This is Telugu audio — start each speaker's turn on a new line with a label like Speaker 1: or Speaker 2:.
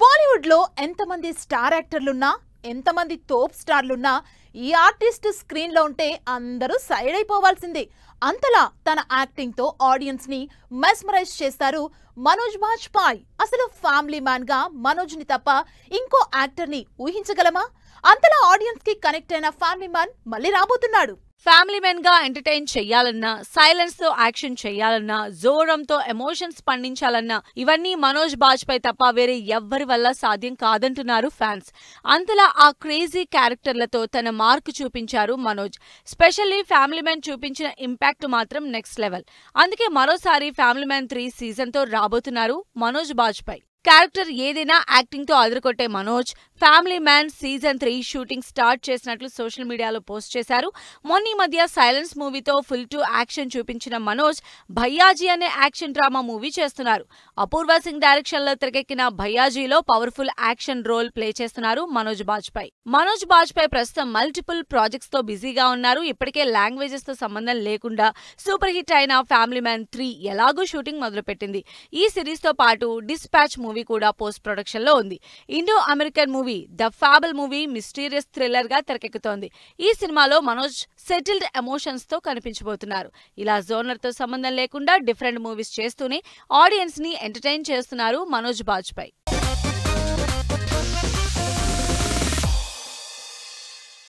Speaker 1: బాలీవుడ్ లో ఎంతమంది స్టార్ యాక్టర్లున్నా ఎంతమంది తోప్ స్టార్లున్నా ఈ ఆర్టిస్ట్ స్క్రీన్లో ఉంటే అందరూ సైడ్ అయిపోవాల్సిందే అంతలా తన యాక్టింగ్తో ఆడియన్స్ని మెస్మరైజ్ చేస్తారు మనోజ్ పాయ్ అసలు ఫ్యామిలీ మనోజ్ మనోజ్ని తప్ప ఇంకో యాక్టర్ని ఊహించగలమా అంతలా ఆడియన్స్కి కనెక్ట్ అయిన ఫ్యామిలీ మ్యాన్ మళ్ళీ రాబోతున్నాడు ఫ్యామిలీ
Speaker 2: గా ఎంటర్టైన్ చేయాలన్నా తో యాక్షన్ చేయాలన్నా జోరంతో ఎమోషన్స్ పండించాలన్నా ఇవన్నీ మనోజ్ బాజ్పేయి తప్ప వేరే ఎవ్వరి వల్ల సాధ్యం కాదంటున్నారు ఫ్యాన్స్ అంతలా ఆ క్రేజీ క్యారెక్టర్లతో తన మార్క్ చూపించారు మనోజ్ స్పెషల్లీ ఫ్యామిలీ మ్యాన్ చూపించిన ఇంపాక్ట్ మాత్రం నెక్స్ట్ లెవెల్ అందుకే మరోసారి ఫ్యామిలీ మ్యాన్ త్రీ సీజన్తో రాబోతున్నారు మనోజ్ బాజ్పేయి క్యారెక్టర్ ఏదైనా యాక్టింగ్తో అదరకొట్టే Manoj family man season three shooting start చేసినట్లు సోషల్ మీడియాలో పోస్ట్ చేశారు మొన్న మధ్య సైలెన్స్ మూవీతో ఫుల్ టు యాక్షన్ చూపించిన మనోజ్ భయ్యాజీ అనే యాక్షన్ డ్రామా మూవీ చేస్తున్నారు అపూర్వ సింగ్ డైరెక్షన్ లో తెరకెక్కిన భయ్యాజీలో పవర్ఫుల్ యాక్షన్ రోల్ ప్లే చేస్తున్నారు మనోజ్ బాజ్పాయ్ మనోజ్ బాజ్పాయ్ ప్రస్తుతం మల్టిపుల్ ప్రాజెక్ట్స్తో బిజీగా ఉన్నారు ఇప్పటికే లాంగ్వేజెస్తో సంబంధం లేకుండా సూపర్ హిట్ అయిన ఫ్యామిలీ మ్యాన్ త్రీ ఎలాగూ షూటింగ్ మొదలుపెట్టింది ఈ సిరీస్తో పాటు డిస్పాచ్ మూవీ మూవీ కూడా పోస్ట్ ప్రొడక్షన్ లో ఉంది Indo American movie the fable movie mysterious thriller గా తెరకెక్కుతోంది ఈ సినిమాలో మనోజ్ సెటిల్డ్ ఎమోషన్స్ తో కనిపించబోతున్నారు ఇలా జోనర్తో సంబంధం లేకుండా డిఫరెంట్ మూవీస్ చేస్తూనే ఆడియన్స్ ని ఎంటర్టైన్ చేస్తున్నారు మనోజ్ బాజ్పాయ్